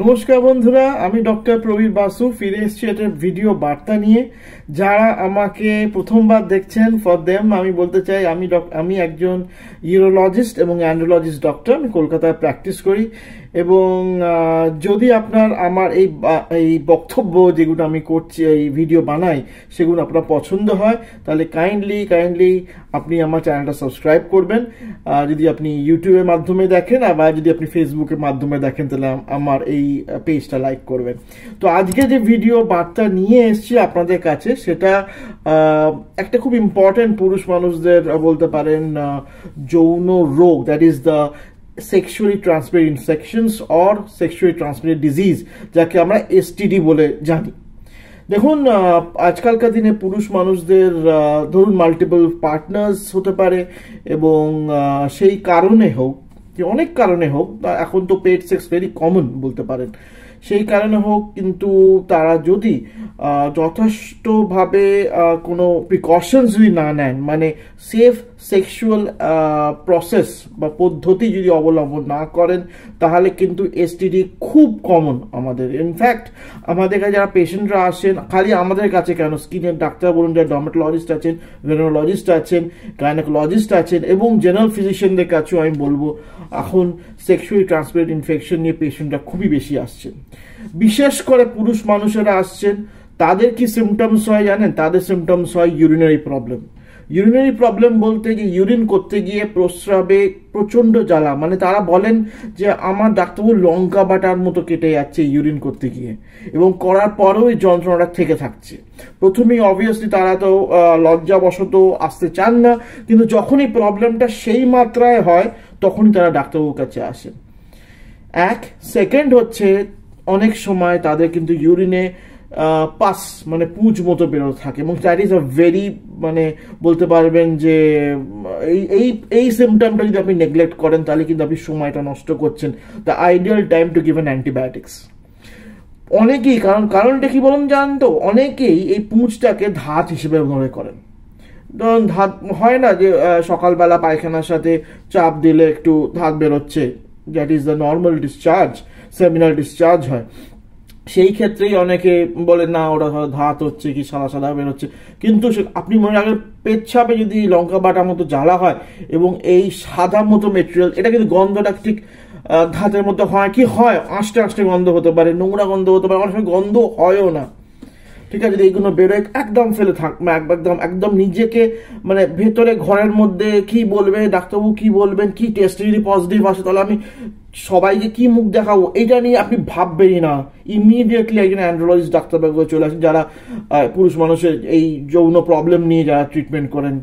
নমস্কার বন্ধুরা আমি ডক্টর প্রবীর বাসু ফিরে এসেছি একটা ভিডিও বার্তা নিয়ে যারা আমাকে প্রথমবার দেখছেন ফর দেম আমি বলতে চাই আমি আমি একজন ইউরোলজিস্ট এবং অ্যান্ড্রোলজিস্ট ডক্টর আমি কলকাতায় প্র্যাকটিস করি এবং যদি আপনার আমার এই এই বক্তব্য যেগুলো আমি করছি এই ভিডিও বানাই সেগুলো আপনার পছন্দ হয় তাহলে কাইন্ডলি কাইন্ডলি আপনি আমার চ্যানেলটা সাবস্ক্রাইব করবেন যদি আপনি ইউটিউবের মাধ্যমে দেখেন আবার যদি আপনি ফেসবুকের মাধ্যমে দেখেন তাহলে আমার এই পেজটা লাইক করবেন তো আজকে যে ভিডিও বার্তা নিয়ে এসছি আপনাদের কাছে সেটা একটা খুব ইম্পর্ট্যান্ট পুরুষ মানুষদের বলতে পারেন যৌন রোগ that is the sexually transmitted infections or sexually transmitted disease যাকে আমরা এসটিডি বলে জানি দেখুন আজকালকার দিনে পুরুষ মানুষদের ধরুন মাল্টিপল পার্টনার্স হতে পারে এবং সেই কারণে হোক অনেক কারণে হোক এখন তো পেট সেক্স ভেরি কমন বলতে পারেন সেই কারণে হোক কিন্তু তারা যদি যথেষ্টভাবে কোনো প্রিকশনস যদি না নেন মানে সেফ সেক্সুয়াল প্রসেস বা পদ্ধতি যদি অবলম্বন না করেন তাহলে কিন্তু এসটিডি খুব কমন আমাদের ইনফ্যাক্ট আমাদের কাছে যারা পেশেন্টরা আসেন খালি আমাদের কাছে কেন স্কিনের ডাক্তার বলুন যারা ডর্মেটোলজিস্ট আছেন ভেনোলজিস্ট আছেন গাইনোকোলজিস্ট আছেন এবং জেনারেল ফিজিশিয়ানদের কাছেও আমি বলবো এখন সেক্সুয়াল ট্রান্সমিটেড ইনফেকশন নিয়ে পেশেন্টরা খুবই বেশি আসছেন বিশেষ করে পুরুষ মানুষেরা আসছেন তাদের কি সিমটমস হয় জানেন তাদের সিমটমস হয় ইউরিনারি প্রবলেম ইউরিনারি প্রবলেম বলতে যে ইউরিন করতে গিয়ে প্রস্রাবে প্রচণ্ড জ্বালা মানে তারা বলেন যে আমার ডাক্তারবাবু লঙ্কা বাটার মতো কেটে যাচ্ছে ইউরিন করতে গিয়ে এবং করার পরেও এই যন্ত্রণাটা থেকে থাকছে প্রথমেই অবভিয়াসলি তারা তো লজ্জাবশত আসতে চান না কিন্তু যখনই প্রবলেমটা সেই মাত্রায় হয় তখনই তারা ডাক্তারবাবুর কাছে আসেন এক সেকেন্ড হচ্ছে অনেক সময় তাদের কিন্তু ইউরিনে পাস মানে পুজ মতো বেরোতে থাকে এবং দ্যাট ইজ আ ভেরি মানে বলতে পারবেন যে এই এই এই সিমটমটা যদি আপনি নেগলেক্ট করেন তাহলে কিন্তু আপনি সময়টা নষ্ট করছেন the ideal time to give an antibiotics অনেকেই কারণ কারণটা কি বলুন জান তো অনেকেই এই পুঁজটাকে ধাত হিসেবে মনে করেন ধরুন ধাত হয় না যে সকালবেলা পায়খানার সাথে চাপ দিলে একটু ধাত বেরোচ্ছে that is the normal discharge seminal discharge হয় সেই ক্ষেত্রেই অনেকে বলে না ওরা ধাত হচ্ছে কি সাদা সাদা বেরোচ্ছে কিন্তু আপনি মনে রাখেন পেচ্ছাপে যদি লঙ্কা বাটার মতো জ্বালা হয় এবং এই সাদা মতো মেটেরিয়াল এটা কিন্তু গন্ধটা ঠিক ধাতের মধ্যে হয় কি হয় আঁচটে আঁচটা গন্ধ হতে পারে নোংরা গন্ধ হতে পারে অনেক সময় গন্ধ হয়ও না ঠিক আছে যদি এইগুলো বেরোয় একদম ফেলে থাক মানে একদম একদম নিজেকে মানে ভেতরে ঘরের মধ্যে কি বলবে ডাক্তারবাবু কি বলবেন কি টেস্ট যদি পজিটিভ আসে তাহলে আমি সবাইকে কি মুখ দেখাবো এটা নিয়ে আপনি ভাববেনই না ইমিডিয়েটলি একজন অ্যান্ড্রোলজিস্ট ডাক্তারবাবু চলে আসেন যারা পুরুষ মানুষের এই যৌন প্রবলেম নিয়ে যারা ট্রিটমেন্ট করেন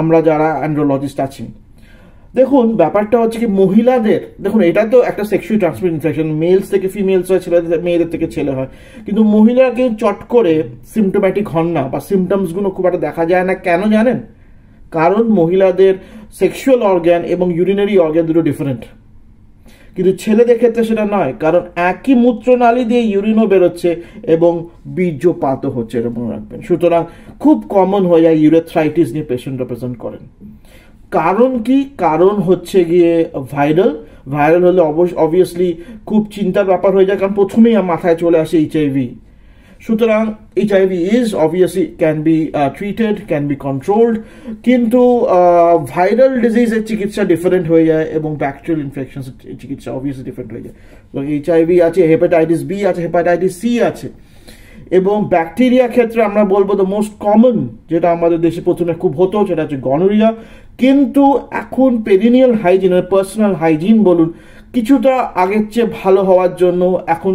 আমরা যারা অ্যান্ড্রোলজিস্ট আছি দেখুন ব্যাপারটা হচ্ছে কি মহিলাদের দেখুন এটা তো একটা সেক্সুয়াল ট্রান্সমিট ইনফেকশন মেলস থেকে ফিমেলস হয় ছেলেদের মেয়েদের থেকে ছেলে হয় কিন্তু মহিলারা কিন্তু চট করে সিমটোম্যাটিক হন না বা সিমটমসগুলো খুব একটা দেখা যায় না কেন জানেন কারণ মহিলাদের সেক্সুয়াল অর্গ্যান এবং ইউরিনারি অর্গ্যান দুটো ডিফারেন্ট কিন্তু ছেলেদের ক্ষেত্রে সেটা নয় কারণ একই মূত্রনালী দিয়ে ইউরিনও বেরোচ্ছে এবং বীর্যপাতও হচ্ছে এরকম রাখবেন সুতরাং খুব কমন হয়ে যায় ইউরেথ্রাইটিস নিয়ে পেশেন্ট রিপ্রেজেন্ট করেন কারণ কি কারণ হচ্ছে গিয়ে ভাইরাল ভাইরাল হলে অবশ্য অবভিয়াসলি খুব চিন্তার ব্যাপার হয়ে যায় কারণ প্রথমেই মাথায় চলে আসে এইচআইভি সুতরাং HIV is obviously can be treated can be controlled কিন্তু ভাইরাল uh, ডিজিজের চিকিৎসা ডিফারেন্ট হয়ে যায় এবং ব্যাকটেরিয়াল ইনফেকশনসের চিকিৎসা অবভিয়াসলি ডিফারেন্ট হয়ে যায় এইচআইভি আছে হেপাটাইটিস বি আছে হেপাটাইটিস সি আছে এবং ব্যাকটেরিয়া ক্ষেত্রে আমরা বলবো দ্য মোস্ট কমন যেটা আমাদের দেশে প্রথমে খুব হতো সেটা হচ্ছে গনোরিয়া কিন্তু এখন পেরিনিয়াল হাইজিন পার্সোনাল হাইজিন বলুন কিছুটা আগের চেয়ে ভালো হওয়ার জন্য এখন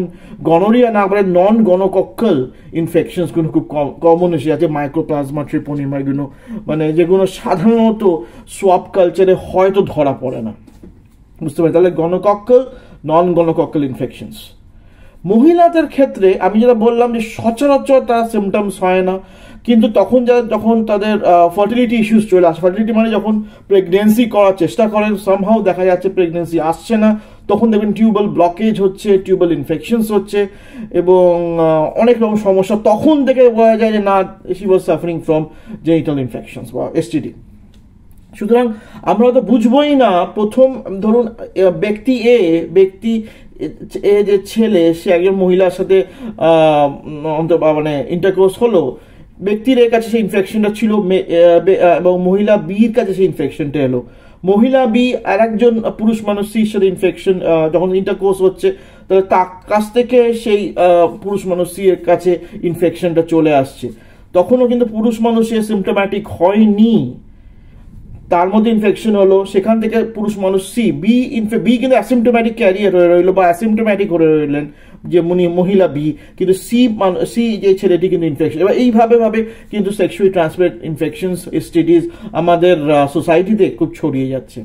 গনোরিয়া না মানে নন গণকক্কল ইনফেকশনসগুলো খুব কম কমন এসে যাচ্ছে মাইক্রোপ্লাজমা ট্রিপোনিমাগুলো মানে যেগুলো সাধারণত সোয়াব কালচারে হয়তো ধরা পড়ে না বুঝতে পারি তাহলে গণকক্কল নন গণকক্কল ইনফেকশনস মহিলাদের ক্ষেত্রে আমি যেটা বললাম যে সচরাচর তারা সিমটমস হয় না কিন্তু তখন যারা যখন তাদের ফার্টিলিটি ইস্যুস চলে আসে ফার্টিলিটি মানে যখন প্রেগনেন্সি করার চেষ্টা করেন সামহাও দেখা যাচ্ছে প্রেগনেন্সি আসছে না তখন দেখবেন টিউবওয়েল ব্লকেজ হচ্ছে টিউবওয়েল ইনফেকশনস হচ্ছে এবং অনেক রকম সমস্যা তখন থেকে বোঝা যায় যে না she was suffering from genital infections বা এসটিডি সুতরাং আমরা হয়তো বুঝবই না প্রথম ধরুন ব্যক্তি এ ব্যক্তি এ যে ছেলে সে একজন মহিলার সাথে মানে ইন্টারকোর্স হলো ব্যক্তির কাছে সেই ইনফেকশনটা ছিল এবং মহিলা বির কাছে সেই ইনফেকশনটা এলো মহিলা বি আর একজন পুরুষ মানুষ সাথে ইনফেকশন যখন ইন্টারকোর্স হচ্ছে তাহলে তার কাছ থেকে সেই পুরুষ মানুষ সি এর কাছে ইনফেকশনটা চলে আসছে তখনও কিন্তু পুরুষ মানুষ এ সিমটোম্যাটিক হয়নি তার মধ্যে ইনফেকশন হলো সেখান থেকে পুরুষ মানুষ সি বি ইনফে বি কিন্তু অ্যাসিমটোম্যাটিক ক্যারিয়ার হয়ে রইলো বা অ্যাসিমটোম্যাটিক হয়ে রইলেন যে মুনি মহিলা বি কিন্তু সি সি যে ছেলেটি কিন্তু ইনফেকশন এবার এইভাবে ভাবে কিন্তু সেক্সুয়াল ট্রান্সমিট ইনফেকশন স্টেডিজ আমাদের সোসাইটিতে খুব ছড়িয়ে যাচ্ছে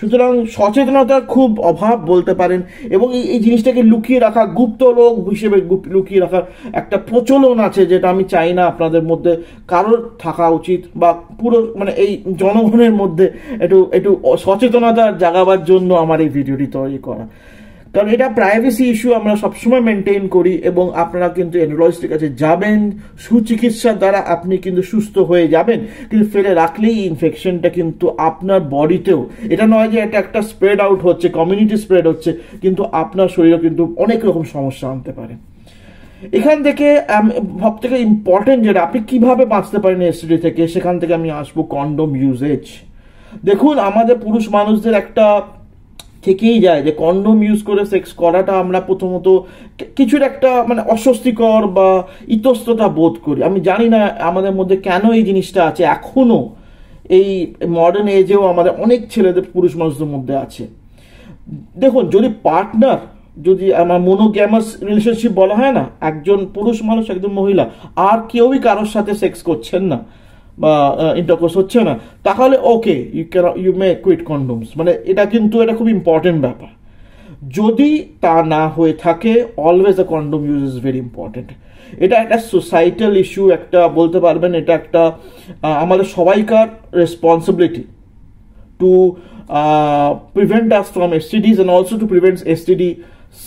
সুতরাং সচেতনতার খুব অভাব বলতে পারেন এবং এই এই জিনিসটাকে লুকিয়ে রাখা গুপ্ত রোগ হিসেবে লুকিয়ে রাখার একটা প্রচলন আছে যেটা আমি চাই না আপনাদের মধ্যে কারোর থাকা উচিত বা পুরো মানে এই জনগণের মধ্যে একটু একটু সচেতনতা জাগাবার জন্য আমার এই ভিডিওটি তৈরি করা কারণ এটা প্রাইভেসি ইস্যু আমরা সবসময় মেনটেন করি এবং আপনারা কিন্তু এন্ড্রোলজিস্টের কাছে যাবেন সুচিকিৎসার দ্বারা আপনি কিন্তু সুস্থ হয়ে যাবেন কিন্তু ফেলে রাখলেই ইনফেকশনটা কিন্তু আপনার বডিতেও এটা নয় যে এটা একটা স্প্রেড আউট হচ্ছে কমিউনিটি স্প্রেড হচ্ছে কিন্তু আপনার শরীরে কিন্তু অনেক রকম সমস্যা আনতে পারে এখান থেকে সব থেকে ইম্পর্টেন্ট যেটা আপনি কীভাবে বাঁচতে পারেন এসটিডি থেকে সেখান থেকে আমি আসবো কন্ডম ইউজেজ দেখুন আমাদের পুরুষ মানুষদের একটা থেকেই যায় যে কন্ডোম ইউজ করে সেক্স করাটা আমরা প্রথমত কিছুর একটা মানে অস্বস্তিকর বা ইতস্ততা বোধ করি আমি জানি না আমাদের মধ্যে কেন এই জিনিসটা আছে এখনও এই মডার্ন এজেও আমাদের অনেক ছেলেদের পুরুষ মানুষদের মধ্যে আছে দেখুন যদি পার্টনার যদি আমার মনোগ্যামাস রিলেশনশিপ বলা হয় না একজন পুরুষ মানুষ একজন মহিলা আর কেউই কারোর সাথে সেক্স করছেন না বা ইন্টারকোর্স হচ্ছে না তাহলে okay you can you may quit condoms মানে এটা কিন্তু এটা খুব ইম্পর্টেন্ট ব্যাপার যদি তা না হয়ে থাকে always a condom use is very important এটা একটা সোসাইটাল ইস্যু একটা বলতে পারবেন এটা একটা আমাদের সবাইকার responsibility to prevent us from STDs and also to prevent STD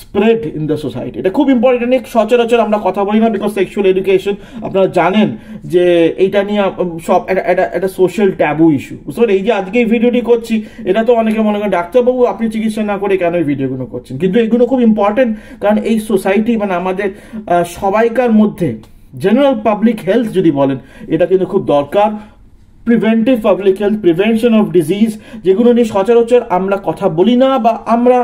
spread in the society এটা খুব ইম্পর্টেন্ট সচরাচর আমরা কথা বলি না বিকজ সেক্সুয়াল এডুকেশন আপনারা জানেন যে এইটা নিয়ে সব একটা একটা একটা সোশ্যাল ট্যাবু ইস্যু বুঝতে এই যে আজকে এই ভিডিওটি করছি এটা তো অনেকে মনে করেন ডাক্তারবাবু আপনি চিকিৎসা না করে কেন এই ভিডিওগুলো করছেন কিন্তু এগুলো খুব ইম্পর্টেন্ট কারণ এই সোসাইটি মানে আমাদের সবাইকার মধ্যে জেনারেল পাবলিক হেলথ যদি বলেন এটা কিন্তু খুব দরকার preventive public health prevention of disease যেগুলো নিয়ে সচরাচর আমরা কথা বলি না বা আমরা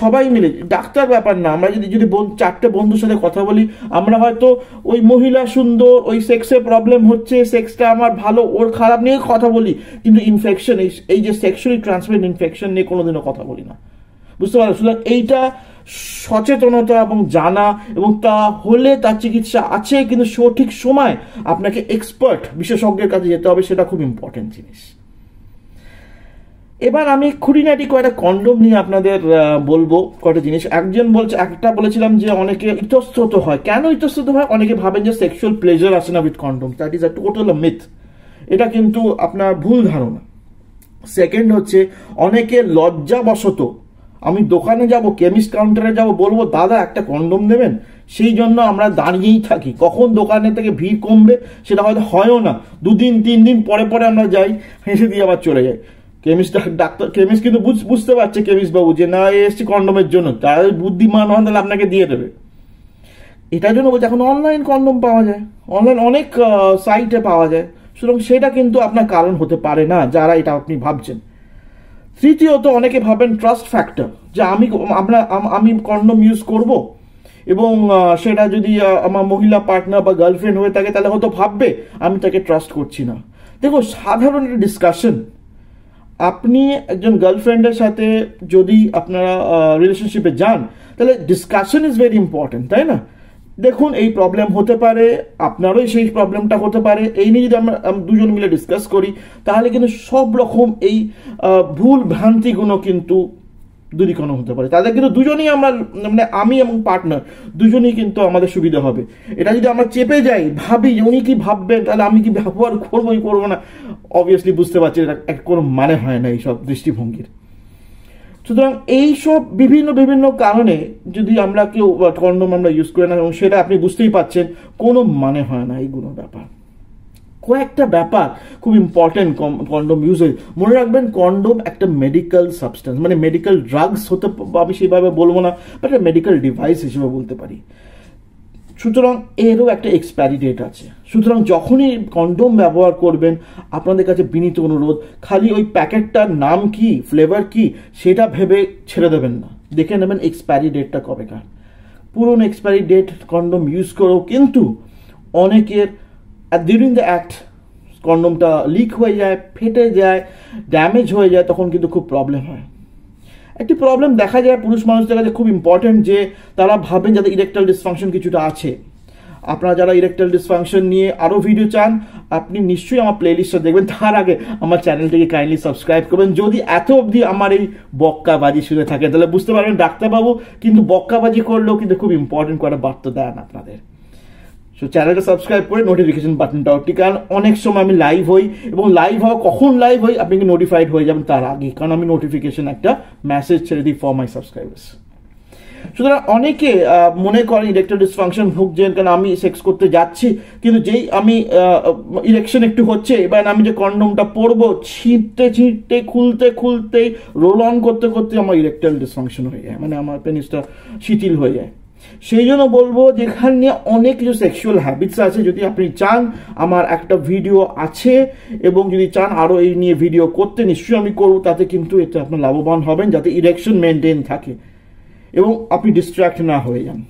সবাই মিলে ডাক্তার ব্যাপার না আমরা যদি যদি চারটে বন্ধুর সাথে কথা বলি আমরা হয়তো ওই মহিলা সুন্দর ওই সেক্সে প্রবলেম হচ্ছে সেক্সটা আমার ভালো ওর খারাপ নিয়ে কথা বলি কিন্তু ইনফেকশন এই যে সেক্সুয়ালি ট্রান্সমিট ইনফেকশন নিয়ে কোনোদিনও কথা বলি না বুঝতে পারলেন সুতরাং এইটা সচেতনতা এবং জানা এবং তা হলে তার চিকিৎসা আছে কিন্তু সঠিক সময় আপনাকে এক্সপার্ট বিশেষজ্ঞের কাছে যেতে হবে সেটা খুব ইম্পর্টেন্ট জিনিস এবার আমি খুঁটিনাটি কয়েকটা কন্ডম নিয়ে আপনাদের বলবো কয়েকটা জিনিস একজন বলছে একটা বলেছিলাম যে অনেকে ইতস্তত হয় কেন ইতস্তত হয় অনেকে ভাবেন যে সেক্সুয়াল প্লেজার আসে না with condom that is a total myth এটা কিন্তু আপনার ভুল ধারণা সেকেন্ড হচ্ছে অনেকে লজ্জাবশত আমি দোকানে যাব কেমিস্ট কাউন্টারে যাব বলবো দাদা একটা কন্ডম দেবেন সেই জন্য আমরা দাঁড়িয়েই থাকি কখন দোকানে থেকে ভিড় কমবে সেটা হয়তো হয়ও না দুদিন তিন দিন পরে পরে আমরা যাই হেসে দিয়ে আবার চলে যাই কেমিস্ট ডাক্তার কেমিস্ট কিন্তু বুঝতে পারছে কেমিস্ট বাবু যে না এসছি কন্ডমের জন্য তাদের বুদ্ধিমান হন তাহলে আপনাকে দিয়ে দেবে এটার জন্য বলছে এখন অনলাইন কন্ডম পাওয়া যায় অনলাইন অনেক সাইটে পাওয়া যায় সুতরাং সেটা কিন্তু আপনার কারণ হতে পারে না যারা এটা আপনি ভাবছেন তৃতীয়ত অনেকে ভাবেন ট্রাস্ট ফ্যাক্টর যে আমি আমরা আমি কন্ডম ইউজ করব এবং সেটা যদি আমার মহিলা পার্টনার বা গার্লফ্রেন্ড হয়ে থাকে তাহলে হয়তো ভাববে আমি তাকে ট্রাস্ট করছি না দেখো সাধারণ একটা ডিসকাশন আপনি একজন গার্লফ্রেন্ডের সাথে যদি আপনারা রিলেশনশিপে যান তাহলে ডিসকাশন ইজ ভেরি ইম্পর্টেন্ট তাই না দেখুন এই প্রবলেম হতে পারে আপনারও সেই প্রবলেমটা হতে পারে এই নিয়ে যদি আমরা দুজন মিলে ডিসকাস করি তাহলে কিন্তু সব রকম এই ভুল ভ্রান্তিগুলো কিন্তু দূরীকরণ হতে পারে তাদের কিন্তু দুজনেই আমরা মানে আমি এবং পার্টনার দুজনেই কিন্তু আমাদের সুবিধা হবে এটা যদি আমরা চেপে যাই ভাবি উনি কি ভাববেন তাহলে আমি কি ব্যবহার করবো করবো না অবভিয়াসলি বুঝতে পারছি এটা কোনো মানে হয় না এইসব দৃষ্টিভঙ্গির সুতরাং এইসব বিভিন্ন বিভিন্ন কারণে যদি আমরা কেউ কন্ডম আমরা ইউজ করি না এবং সেটা আপনি বুঝতেই পাচ্ছেন কোনো মানে হয় না এইগুলো ব্যাপার কয়েকটা ব্যাপার খুব ইম্পর্টেন্ট কন্ডম ইউজের মনে রাখবেন কন্ডম একটা মেডিকেল সাবস্টেন্স মানে মেডিকেল ড্রাগস হতে আমি সেভাবে বলবো না বাট মেডিকেল ডিভাইস হিসেবে বলতে পারি সুতরাং এরও একটা এক্সপায়ারি ডেট আছে সুতরাং যখনই কন্ডোম ব্যবহার করবেন আপনাদের কাছে বিনীত অনুরোধ খালি ওই প্যাকেটটার নাম কি ফ্লেভার কি সেটা ভেবে ছেড়ে দেবেন না দেখে নেবেন এক্সপায়ারি ডেটটা কবে কার পুরনো এক্সপায়ারি ডেট কন্ডোম ইউজ করেও কিন্তু অনেকের ডিউরিং দ্য অ্যাক্ট কন্ডোমটা লিক হয়ে যায় ফেটে যায় ড্যামেজ হয়ে যায় তখন কিন্তু খুব প্রবলেম হয় একটি প্রবলেম দেখা যায় পুরুষ মানুষদের কাছে খুব ইম্পর্টেন্ট যে তারা ভাবেন যাদের ইলেকট্রাল ডিসফাংশন কিছুটা আছে আপনারা যারা ইলেকট্রাল ডিসফাংশন নিয়ে আরও ভিডিও চান আপনি নিশ্চয়ই আমার প্লেলিস্টটা দেখবেন তার আগে আমার চ্যানেলটিকে কাইন্ডলি সাবস্ক্রাইব করবেন যদি এত অবধি আমার এই বক্কাবাজি শুনে থাকে তাহলে বুঝতে পারবেন ডাক্তারবাবু কিন্তু বক্কাবাজি করলেও কিন্তু খুব ইম্পর্টেন্ট করে বার্তা দেন আপনাদের সো চ্যানেলটা সাবস্ক্রাইব করে নোটিফিকেশন বাটনটা ঠিক কারণ অনেক সময় আমি লাইভ হই এবং লাইভ হওয়া কখন লাইভ হই আপনি নোটিফাইড হয়ে যাবেন তার আগে কারণ আমি নোটিফিকেশন একটা মেসেজ ছেড়ে দিই ফর মাই সাবস্ক্রাইবার্স সুতরাং অনেকে মনে করেন ইলেকট্রাল ডিসফাংশন যে কারণ আমি সেক্স করতে যাচ্ছি কিন্তু যেই আমি ইলেকশন একটু হচ্ছে এবার আমি যে কন্ডমটা পরবো ছিঁড়তে ছিঁড়তে খুলতে খুলতে রোল অন করতে করতে আমার ইলেকট্রাল ডিসফাংশন হয়ে যায় মানে আমার পেনিসটা শিথিল হয়ে যায় সেই জন্য বলবো যেখানে অনেক কিছু সেক্সুয়াল হ্যাবিটস আছে যদি আপনি চান আমার একটা ভিডিও আছে এবং যদি চান আরও এই নিয়ে ভিডিও করতে নিশ্চয়ই আমি করব তাতে কিন্তু এতে আপনার লাভবান হবেন যাতে ইরেকশন মেনটেন থাকে এবং আপনি ডিস্ট্র্যাক্ট না হয়ে যান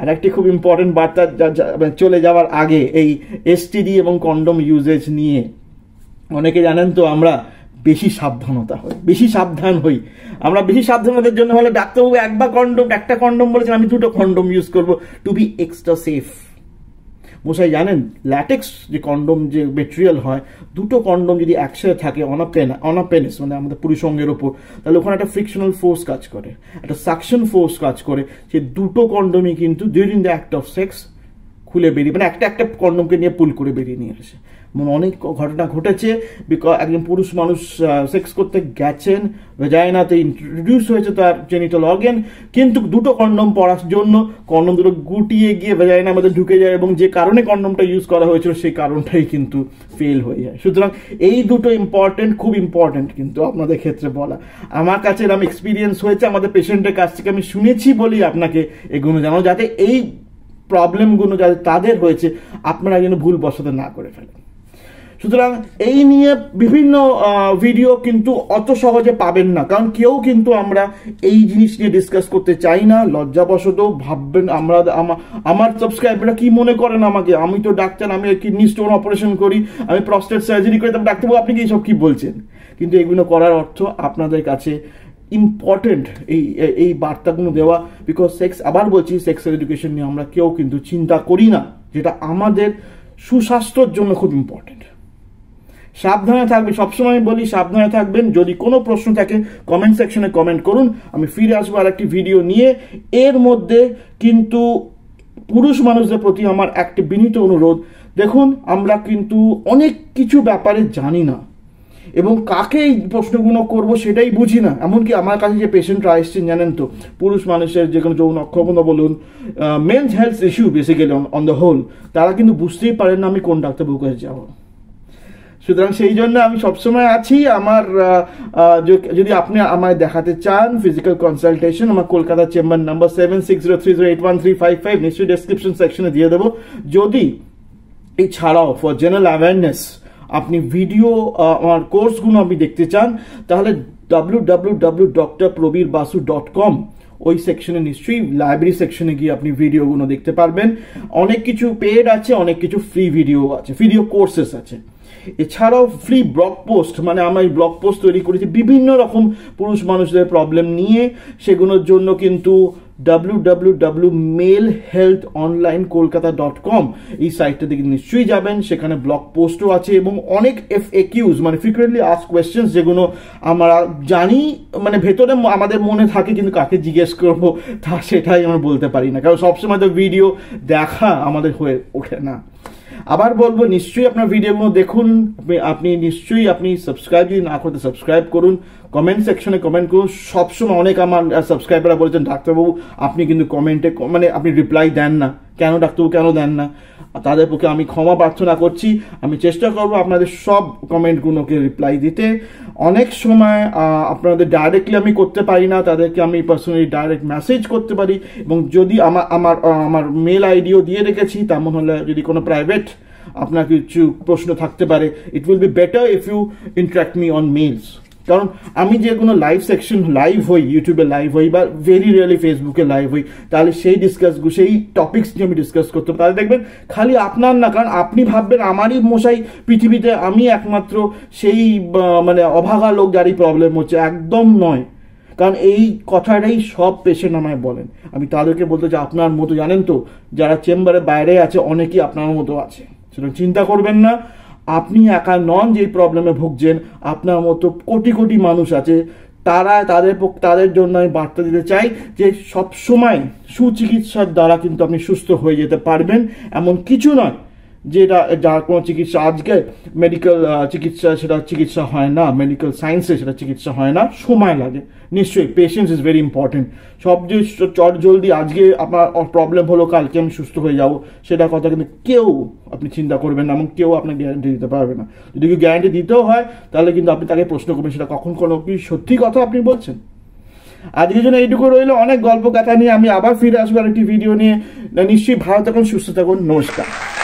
আর একটি খুব ইম্পর্টেন্ট বার্তা মানে চলে যাওয়ার আগে এই এসটিডি এবং কন্ডম ইউজেজ নিয়ে অনেকে জানেন তো আমরা বেশি সাবধানতা হয় বেশি সাবধান হই আমরা বেশি সাবধানতার জন্য হলে ডাক্তারবাবু একবার কন্ডম একটা কন্ডম বলেছেন আমি দুটো কন্ডম ইউজ করব টু বি এক্সট্রা সেফ মশাই জানেন ল্যাটেক্স যে কন্ডম যে মেটেরিয়াল হয় দুটো কন্ডম যদি একসাথে থাকে অন অনা মানে আমাদের পুরুষ অঙ্গের ওপর তাহলে ওখানে একটা ফ্রিকশনাল ফোর্স কাজ করে একটা সাকশন ফোর্স কাজ করে সে দুটো কন্ডমই কিন্তু during the act of sex খুলে বেরিয়ে মানে একটা একটা কন্ডমকে নিয়ে পুল করে বেরিয়ে নিয়ে আসে অনেক ঘটনা ঘটেছে বিকজ একজন পুরুষ মানুষ সেক্স করতে গেছেন তো ইন্ট্রোডিউস হয়েছে তার জেনিটাল অর্গেন কিন্তু দুটো কন্ডম পড়ার জন্য কন্ডম দুটো গুটিয়ে গিয়ে ভেজায়না মধ্যে ঢুকে যায় এবং যে কারণে কন্ডমটা ইউজ করা হয়েছিল সেই কারণটাই কিন্তু ফেল হয়ে যায় সুতরাং এই দুটো ইম্পর্টেন্ট খুব ইম্পর্টেন্ট কিন্তু আপনাদের ক্ষেত্রে বলা আমার কাছে এরকম এক্সপিরিয়েন্স হয়েছে আমাদের পেশেন্টের কাছ থেকে আমি শুনেছি বলি আপনাকে এগুলো জানো যাতে এই প্রবলেমগুলো যাতে তাদের হয়েছে আপনারা যেন ভুল বসাতে না করে ফেলেন সুতরাং এই নিয়ে বিভিন্ন ভিডিও কিন্তু অত সহজে পাবেন না কারণ কেউ কিন্তু আমরা এই জিনিস নিয়ে ডিসকাস করতে চাই না লজ্জাবশত ভাববেন আমরা আমার সাবস্ক্রাইবাররা কি মনে করেন আমাকে আমি তো ডাক্তার আমি কিডনি স্টোন অপারেশন করি আমি প্রস্টেট সার্জারি করি তবে ডাক্তারবাবু আপনি কি এইসব কি বলছেন কিন্তু এগুলো করার অর্থ আপনাদের কাছে ইম্পর্টেন্ট এই এই বার্তাগুলো দেওয়া বিকজ সেক্স আবার বলছি সেক্স এডুকেশন নিয়ে আমরা কেউ কিন্তু চিন্তা করি না যেটা আমাদের সুস্বাস্থ্যর জন্য খুব ইম্পর্টেন্ট সাবধানে থাকবে সবসময় বলি সাবধানে থাকবেন যদি কোনো প্রশ্ন থাকে কমেন্ট সেকশনে কমেন্ট করুন আমি ফিরে আসবো আর একটি ভিডিও নিয়ে এর মধ্যে কিন্তু পুরুষ মানুষদের প্রতি আমার একটি বিনীত অনুরোধ দেখুন আমরা কিন্তু অনেক কিছু ব্যাপারে জানি না এবং কাকে এই প্রশ্নগুলো করবো সেটাই বুঝি না এমনকি আমার কাছে যে পেশেন্টরা এসছেন জানেন তো পুরুষ মানুষের যে কোনো যৌন অক্ষমতা বলুন men's health issue basically on the whole তারা কিন্তু বুঝতেই পারেন না আমি কোন ডাক্তারবাবু কাছে যাবো সুতরাং সেই জন্য আমি সবসময় আছি আমার যদি আপনি আমায় দেখাতে চান ফিজিক্যাল কনসালটেশন আমার Kolkata chamber number seven six zero three zero eight one three five five নিশ্চয়ই ডেসক্রিপশন সেকশনে দিয়ে দেবো যদি এছাড়াও ফর জেনারেল অ্যাওয়ারনেস আপনি ভিডিও আমার কোর্সগুলো আপনি দেখতে চান তাহলে W W W doctor Prabir Basu dot com ওই সেকশনে নিশ্চয়ই লাইব্রেরি সেকশনে গিয়ে আপনি ভিডিওগুলো দেখতে পারবেন অনেক কিছু পেড আছে অনেক কিছু ফ্রি ভিডিও আছে ভিডিও কোর্সেস আছে এছাড়াও ফ্রি ব্লগ পোস্ট মানে আমরা এই ব্লগ পোস্ট তৈরি করেছি বিভিন্ন রকম পুরুষ মানুষদের প্রবলেম নিয়ে সেগুলোর জন্য কিন্তু W W W male health online Kolkata dot com এই সাইটটা দিকে নিশ্চয়ই যাবেন সেখানে ব্লগ পোস্টও আছে এবং অনেক এফ একিউজ মানে ফ্রিকুয়েন্টলি আস কোয়েশ্চেন যেগুলো আমরা জানি মানে ভেতরে আমাদের মনে থাকে কিন্তু কাকে জিজ্ঞেস করবো তা সেটাই আমরা বলতে পারি না কারণ সবসময় তো ভিডিও দেখা আমাদের হয়ে ওঠে না আবার বলবো নিশ্চয়ই আপনার ভিডিও দেখুন আপনি নিশ্চয়ই আপনি সাবস্ক্রাইব যদি না করতে সাবস্ক্রাইব করুন কমেন্ট সেকশনে কমেন্ট করুন সবসময় অনেক আমার সাবস্ক্রাইবাররা বলেছেন ডাক্তারবাবু আপনি কিন্তু কমেন্টে মানে আপনি রিপ্লাই দেন না কেন ডাক্তারবাবু কেন দেন না তাদের পক্ষে আমি ক্ষমা প্রার্থনা করছি আমি চেষ্টা করব আপনাদের সব কমেন্টগুলোকে রিপ্লাই দিতে অনেক সময় আপনাদের ডাইরেক্টলি আমি করতে পারি না তাদেরকে আমি পার্সোনালি ডাইরেক্ট মেসেজ করতে পারি এবং যদি আমার আমার আমার মেল আইডিও দিয়ে রেখেছি তেমন হলে যদি কোনো প্রাইভেট আপনার কিছু প্রশ্ন থাকতে পারে it will be better if you interact me on mails কারণ আমি যে কোনো লাইভ সেকশন লাইভ হই ইউটিউবে লাইভ হই বা ভেরি রিয়ালি ফেসবুকে লাইভ হই তাহলে সেই ডিসকাস সেই টপিক্স নিয়ে আমি ডিসকাস করতাম তাহলে দেখবেন খালি আপনার না কারণ আপনি ভাববেন আমারই মশাই পৃথিবীতে আমি একমাত্র সেই মানে অভাগা লোক যারই প্রবলেম হচ্ছে একদম নয় কারণ এই কথাটাই সব পেশেন্ট আমায় বলেন আমি তাদেরকে বলতে চাই আপনার মতো জানেন তো যারা চেম্বারে বাইরে আছে অনেকেই আপনার মতো আছে সুতরাং চিন্তা করবেন না আপনি একা নন যেই প্রবলেমে ভুগছেন আপনার মতো কোটি কোটি মানুষ আছে তারা তাদের তাদের জন্য আমি বার্তা দিতে চাই যে সবসময় সুচিকিৎসার দ্বারা কিন্তু আপনি সুস্থ হয়ে যেতে পারবেন এমন কিছু নয় যে এটা যার কোনো চিকিৎসা আজকে মেডিকেল চিকিৎসা সেটা চিকিৎসা হয় না মেডিকেল সায়েন্সে সেটা চিকিৎসা হয় না সময় লাগে নিশ্চয়ই পেশেন্স ইজ ভেরি ইম্পর্টেন্ট সব যে চট জলদি আজকে আপনার প্রবলেম হলো কালকে আমি সুস্থ হয়ে যাব সেটা কথা কিন্তু কেউ আপনি চিন্তা করবেন না এবং কেউ আপনাকে গ্যারান্টি দিতে পারবে না যদি কেউ গ্যারান্টি দিতেও হয় তাহলে কিন্তু আপনি তাকে প্রশ্ন করবেন সেটা কখন কোনো কি সত্যি কথা আপনি বলছেন আজকের জন্য এইটুকু রইলো অনেক গল্প কথা নিয়ে আমি আবার ফিরে আসবো আরেকটি ভিডিও নিয়ে নিশ্চয়ই ভালো থাকুন সুস্থ থাকুন নমস্কার